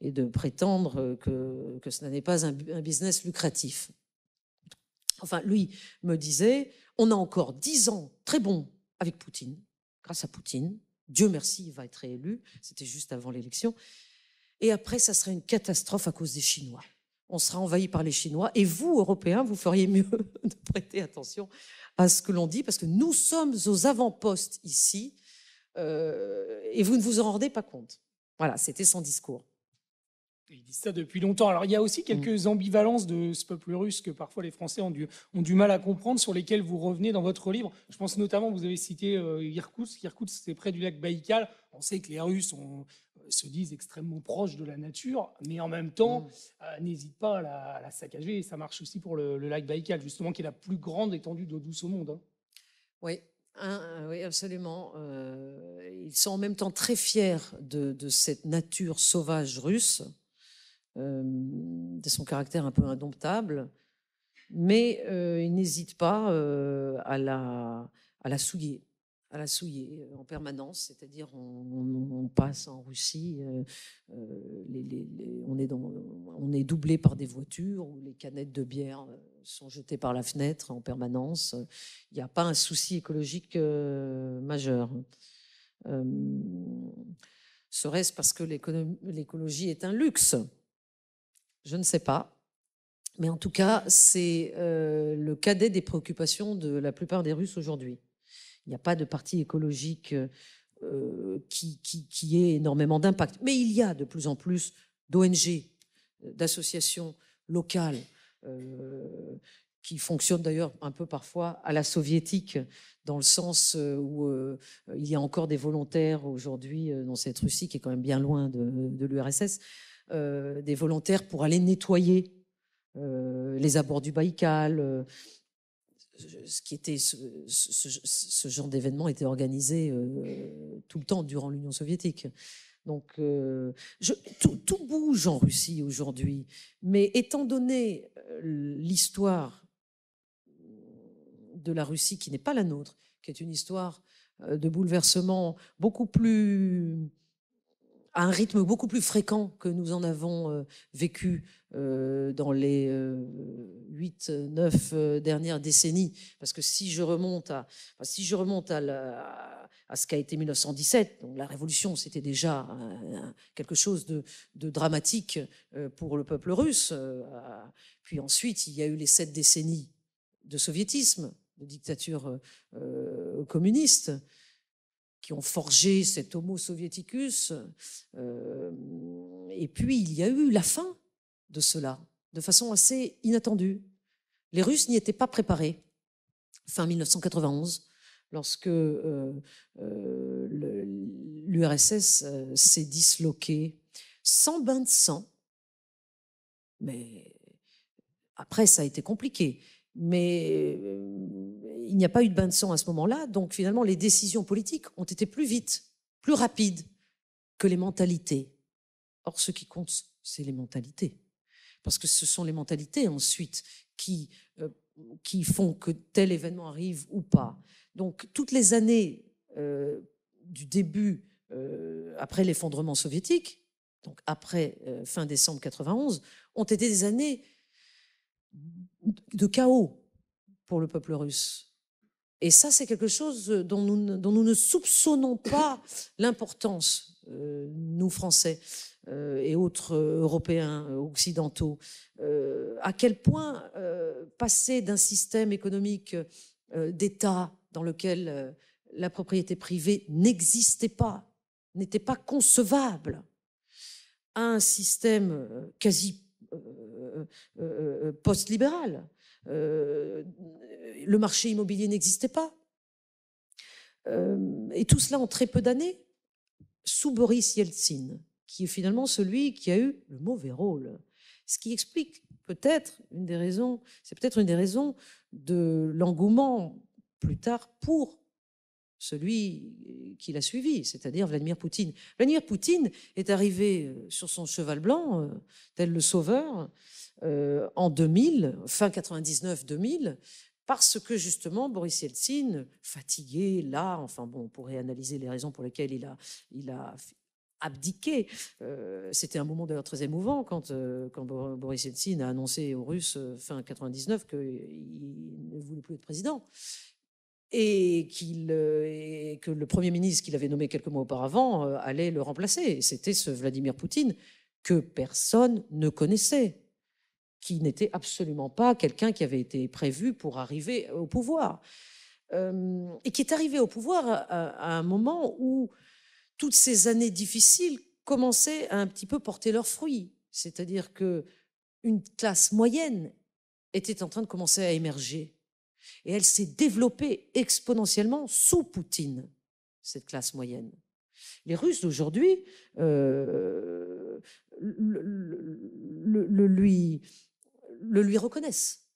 et de prétendre que, ce n'est pas un, business lucratif. Enfin, lui me disait, on a encore dix ans très bons avec Poutine, grâce à Poutine, Dieu merci, il va être élu. C'était juste avant l'élection. Et après, ça serait une catastrophe à cause des Chinois. On sera envahi par les Chinois. Et vous, Européens, vous feriez mieux de prêter attention à ce que l'on dit, parce que nous sommes aux avant-postes ici, euh, et vous ne vous en rendez pas compte. Voilà, c'était son discours. Ils disent ça depuis longtemps. Alors il y a aussi quelques mm. ambivalences de ce peuple russe que parfois les Français ont du, ont du mal à comprendre, sur lesquelles vous revenez dans votre livre. Je pense notamment, vous avez cité euh, Irkoutsk. Irkoutsk, c'est près du lac Baïkal. On sait que les Russes euh, se disent extrêmement proches de la nature, mais en même temps, n'hésite mm. euh, n'hésitent pas à la, saccager. ça marche aussi pour le, lac Baïkal, justement, qui est la plus grande étendue d'eau douce au monde. Hein. Oui, oui, absolument. Euh, ils sont en même temps très fiers de, de cette nature sauvage russe. Euh, de son caractère un peu indomptable, mais euh, il n'hésite pas euh, à la, à la souiller à la souiller en permanence, c'est-à-dire on, passe en Russie, on, est on est doublé par des voitures où les canettes de bière sont jetées par la fenêtre en permanence. Il n'y a pas un souci écologique majeur. Serait-ce parce que l'écologie est un luxe je ne sais pas. Mais en tout cas, c'est euh, le cadet des préoccupations de la plupart des Russes aujourd'hui. Il n'y a pas de parti écologique euh, qui, qui, ait énormément d'impact. Mais il y a de plus en plus d'ONG, d'associations locales, euh, qui fonctionnent d'ailleurs un peu parfois à la soviétique, dans le sens où il y a encore des volontaires aujourd'hui dans cette Russie qui est quand même bien loin de, de l'URSS. Euh, des volontaires pour aller nettoyer euh, les abords du Baïkal. Euh, ce qui était ce, genre d'événement était organisé tout le temps durant l'Union soviétique. Donc, tout, bouge en Russie aujourd'hui. Mais étant donné l'histoire de la Russie qui n'est pas la nôtre, qui est une histoire de bouleversement beaucoup plus à un rythme beaucoup plus fréquent que nous en avons euh, vécu euh, dans les 8, euh, 9 dernières décennies. Parce que si je remonte à, si je remonte à, ce qu'a été 1917, la révolution, c'était déjà quelque chose de, dramatique pour le peuple russe. Puis ensuite, il y a eu les sept décennies de soviétisme, de dictature communiste qui ont forgé cet Homo soviéticus. Euh, et puis, il y a eu la fin de cela, de façon assez inattendue. Les Russes n'y étaient pas préparés. Fin 1991, lorsque euh, euh, l'URSS s'est disloquée, sans bain de sang, mais après, ça a été compliqué. Mais il n'y a pas eu de bain de sang à ce moment-là, donc finalement les décisions politiques ont été plus vite, plus rapides que les mentalités. Or, ce qui compte, c'est les mentalités. Parce que ce sont les mentalités ensuite qui, euh, qui font que tel événement arrive ou pas. Donc, toutes les années euh, du début, euh, après l'effondrement soviétique, donc après fin décembre 91, ont été des années de chaos pour le peuple russe. Et ça, c'est quelque chose euh, dont nous, ne soupçonnons pas l'importance, euh, nous Français euh, et autres Européens occidentaux. à quel point passer d'un système économique d'État dans lequel la propriété privée n'existait pas, n'était pas concevable, à un système quasi post-libéral, euh, le marché immobilier n'existait pas. Euh, et tout cela en très peu d'années, sous Boris Yeltsin, qui est finalement celui qui a eu le mauvais rôle. Ce qui explique peut-être une des raisons, c'est peut-être une des raisons de l'engouement plus tard pour celui qui l'a suivi, c'est-à-dire Vladimir Poutine. Vladimir Poutine est arrivé euh, sur son cheval blanc, tel le sauveur, euh, en 2000, fin 99-2000, parce que justement Boris Yeltsin, fatigué, là, enfin bon, on pourrait analyser les raisons pour lesquelles il a, il a abdiqué. Euh, c'était un moment d'ailleurs très émouvant quand, euh, quand Boris Yeltsin a annoncé aux Russes fin 99 qu'il ne voulait plus être président. Et, qu'il, et que le Premier ministre qu'il avait nommé quelques mois auparavant allait le remplacer. C'était ce Vladimir Poutine que personne ne connaissait qui n'était absolument pas quelqu'un qui avait été prévu pour arriver au pouvoir. Euh, et qui est arrivé au pouvoir à, un moment où toutes ces années difficiles commençaient à un petit peu porter leurs fruits. C'est-à-dire que une classe moyenne était en train de commencer à émerger. Et elle s'est développée exponentiellement sous Poutine, cette classe moyenne. Les Russes d'aujourd'hui euh, le, lui le lui reconnaissent.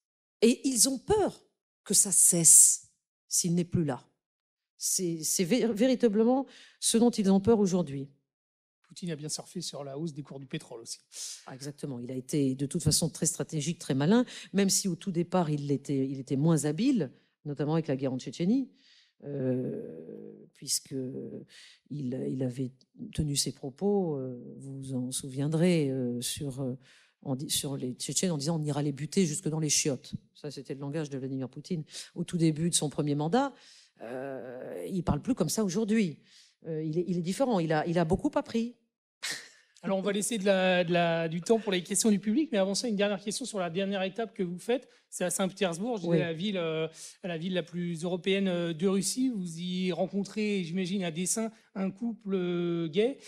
Et ils ont peur que ça cesse s'il n'est plus là. C'est véritablement ce dont ils ont peur aujourd'hui. Poutine a bien surfé sur la hausse des cours du pétrole aussi. Ah, exactement. Il a été de toute façon très stratégique, très malin, même si au tout départ il était, moins habile, notamment avec la guerre en Tchétchénie. Euh, puisque il, avait tenu ses propos, vous euh, vous en souviendrez, euh, sur euh, sur les Tchétchènes en disant on ira les buter jusque dans les chiottes. Ça, c'était le langage de Vladimir Poutine au tout début de son premier mandat. Euh, il parle plus comme ça aujourd'hui. Euh, il, est, il, est, différent. Il a, il a beaucoup appris. Alors, on va laisser de la, la, du temps pour les questions du public, mais avant ça, une dernière question sur la dernière étape que vous faites. C'est à Saint-Pétersbourg, la, ville, euh, la ville la plus européenne euh, de Russie. Vous y rencontrez, j'imagine, à dessein un couple euh, gay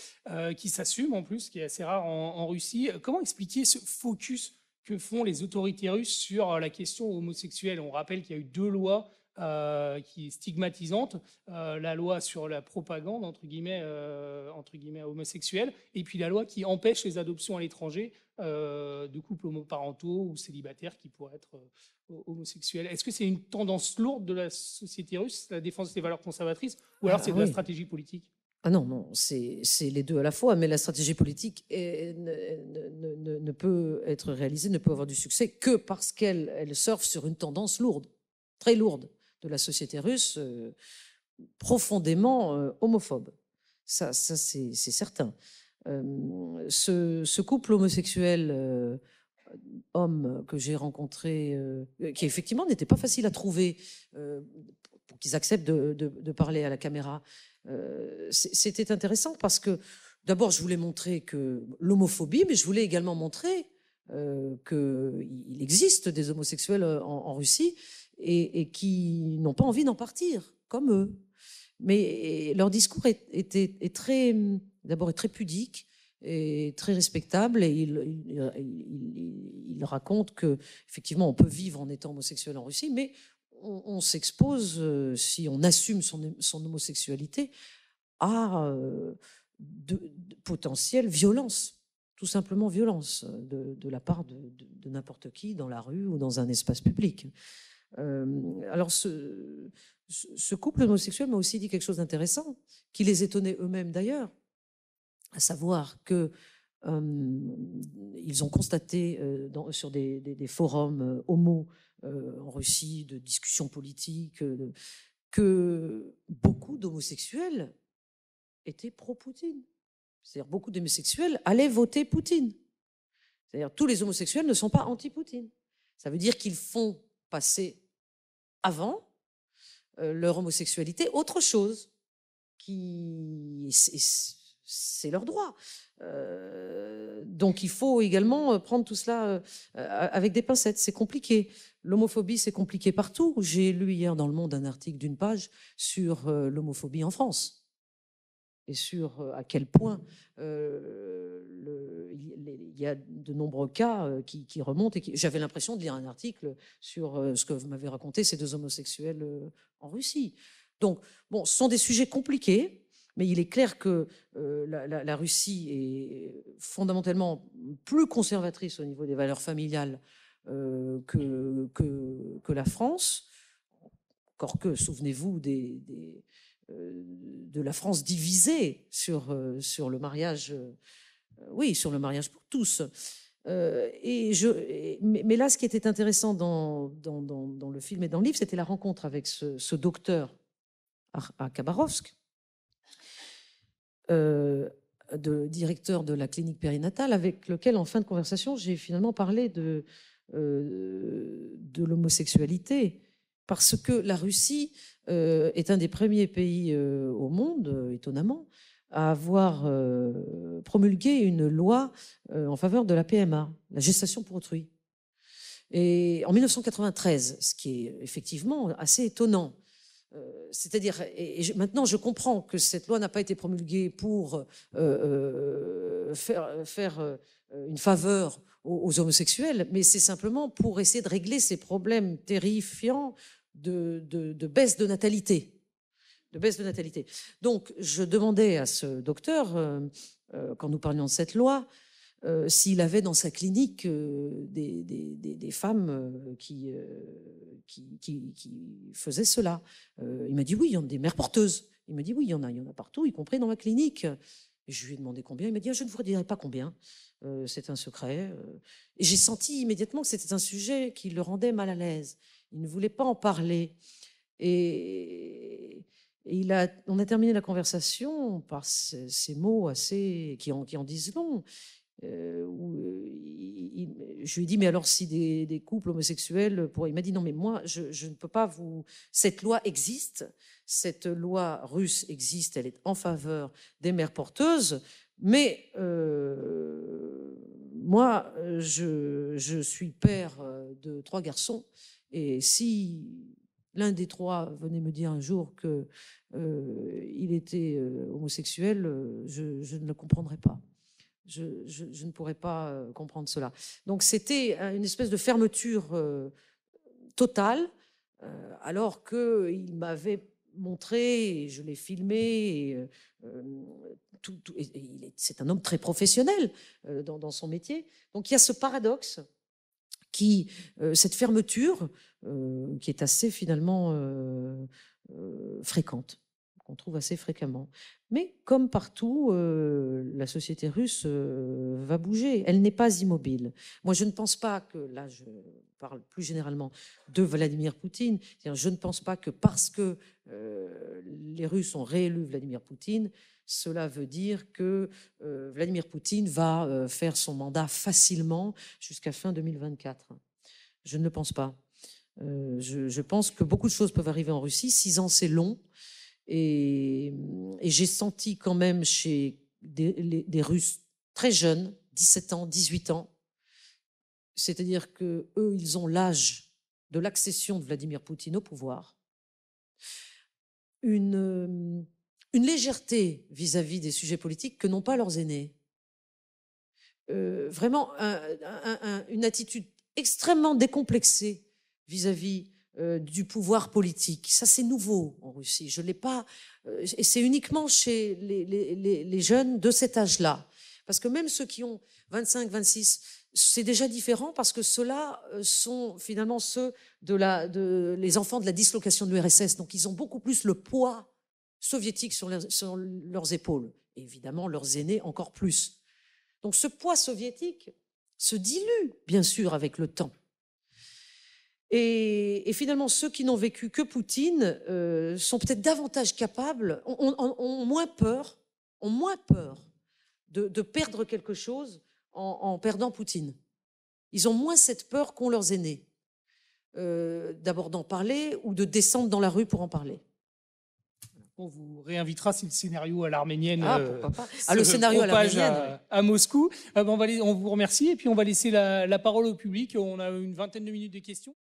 qui s'assume en plus, qui est assez rare en, en, Russie. Comment expliquer ce focus que font les autorités russes sur la question homosexuelle On rappelle qu'il y a eu deux lois euh, qui est stigmatisante, euh, la loi sur la propagande entre guillemets, euh, entre guillemets homosexuelle, et puis la loi qui empêche les adoptions à l'étranger de couples homoparentaux ou célibataires qui pourraient être homosexuels. Est-ce que c'est une tendance lourde de la société russe, la défense des valeurs conservatrices, ou alors ah, c'est de la stratégie politique ah non, non, c'est les deux à la fois, mais la stratégie politique ne, ne, peut être réalisée, ne peut avoir du succès que parce qu'elle elle surfe sur une tendance lourde, très lourde de la société russe euh, profondément euh, homophobe. Ça, ça c'est certain. Euh, ce, couple homosexuel homme que j'ai rencontré, qui effectivement n'était pas facile à trouver pour qu'ils acceptent de, parler à la caméra, c'était intéressant parce que d'abord je voulais montrer que l'homophobie, mais je voulais également montrer qu'il existe des homosexuels en Russie et, qui n'ont pas envie d'en partir, comme eux. Mais leur discours est, très, d'abord, très pudique et très respectable et il, il, il, raconte que effectivement on peut vivre en étant homosexuel en Russie, mais on, s'expose euh, si on assume son, homosexualité à euh, de, potentielles violences tout simplement violence euh, de, la part de n'importe qui dans la rue ou dans un espace public. Euh, alors, ce, ce couple homosexuel m'a aussi dit quelque chose d'intéressant, qui les étonnait eux-mêmes d'ailleurs, à savoir que euh, ils ont constaté euh, dans, sur des, forums euh, homo en Russie, de discussions politiques, que beaucoup d'homosexuels étaient pro-Poutine. C'est-à-dire beaucoup d'homosexuels allaient voter Poutine. C'est-à-dire tous les homosexuels ne sont pas anti-Poutine. Ça veut dire qu'ils font passer avant euh, leur homosexualité autre chose qui c'est leur droit. Euh, donc il faut également euh, prendre tout cela avec des pincettes. C'est compliqué. L'homophobie, c'est compliqué partout. J'ai lu hier dans Le Monde un article d'une page sur l'homophobie en France et sur euh, à quel point euh, il y a de nombreux cas euh, qui, remontent. Et j'avais l'impression de lire un article sur ce que vous m'avez raconté, ces deux homosexuels en Russie. Donc, bon, ce sont des sujets compliqués, mais il est clair que la, Russie est fondamentalement plus conservatrice au niveau des valeurs familiales que, que, que, la France. Encore que, souvenez-vous des euh, de la France divisée sur, euh, le mariage, euh, oui, sur le mariage pour tous. et mais, là, ce qui était intéressant dans, le film et dans le livre, c'était la rencontre avec ce, docteur à, Kabarovsk de, directeur de la clinique périnatale, avec lequel, en fin de conversation, j'ai finalement parlé de, de l'homosexualité parce que la Russie euh, est un des premiers pays euh, au monde, euh, étonnamment, à avoir promulgué une loi en faveur de la PMA, la gestation pour autrui. Et en 1993, ce qui est effectivement assez étonnant, c'est-à-dire, et, maintenant je comprends que cette loi n'a pas été promulguée pour faire, une faveur aux homosexuels, mais c'est simplement pour essayer de régler ces problèmes terrifiants de, baisse de natalité. De baisse de natalité. Donc, je demandais à ce docteur, euh, euh, quand nous parlions de cette loi, euh, s'il avait dans sa clinique des, femmes qui, faisaient cela. il m'a dit oui, il y en a des mères porteuses. Il m'a dit oui, il y en a, il y en a partout, y compris dans ma clinique. je lui ai demandé combien. Il m'a dit ah, je ne vous dirai pas combien. c'est un secret. Et j'ai senti immédiatement que c'était un sujet qui le rendait mal à l'aise. Il ne voulait pas en parler. Et, il a, on a terminé la conversation par ces, mots assez qui en, disent long. Euh, euh, je lui ai dit, mais alors si des, couples homosexuels pourraient... Il m'a dit, non, mais moi, je, ne peux pas vous... Cette loi existe, cette loi russe existe, elle est en faveur des mères porteuses, mais euh, moi, je, je, suis père de trois garçons et si l'un des trois venait me dire un jour qu'il euh, était euh, homosexuel, euh, je, ne le comprendrais pas. Je, ne pourrais pas comprendre cela. Donc c'était une espèce de fermeture totale, alors qu'il m'avait montré, et je l'ai filmé, c'est un homme très professionnel dans, dans, son métier. Donc il y a ce paradoxe qui, euh, cette fermeture, euh, qui est assez finalement euh, fréquente, qu'on trouve assez fréquemment. Mais comme partout, la société russe va bouger. Elle n'est pas immobile. Moi, je ne pense pas que, là, je parle plus généralement de Vladimir Poutine, je ne pense pas que parce que les Russes ont réélu Vladimir Poutine, cela veut dire que euh, Vladimir Poutine va euh, faire son mandat facilement jusqu'à fin 2024. Je ne le pense pas. Euh, je, pense que beaucoup de choses peuvent arriver en Russie. Six ans, c'est long. Et, j'ai senti quand même chez des, Russes très jeunes, 17 ans, 18 ans, c'est-à-dire que eux, ils ont l'âge de l'accession de Vladimir Poutine au pouvoir, une une légèreté vis-à-vis des sujets politiques que n'ont pas leurs aînés. Euh, vraiment une attitude extrêmement décomplexée vis-à-vis euh, du pouvoir politique. Ça, c'est nouveau en Russie. Je l'ai pas. Euh, et c'est uniquement chez les, jeunes de cet âge-là. Parce que même ceux qui ont 25, 26, c'est déjà différent parce que ceux-là sont finalement ceux de la, de, les enfants de la dislocation de l'URSS. Donc, ils ont beaucoup plus le poids soviétiques sur, leurs épaules, et évidemment leurs aînés encore plus. Donc ce poids soviétique se dilue, bien sûr, avec le temps. Et, finalement, ceux qui n'ont vécu que Poutine euh, sont peut-être davantage capables, ont, moins peur, ont moins peur de, perdre quelque chose en, perdant Poutine. Ils ont moins cette peur qu'ont leurs aînés, euh, d'abord d'en parler ou de descendre dans la rue pour en parler on vous réinvitera si le scénario à l'arménienne. Ah, euh, ah le scénario à Moscou. Euh, on, va on, vous remercie et puis on va laisser la, parole au public. On a une vingtaine de minutes de questions.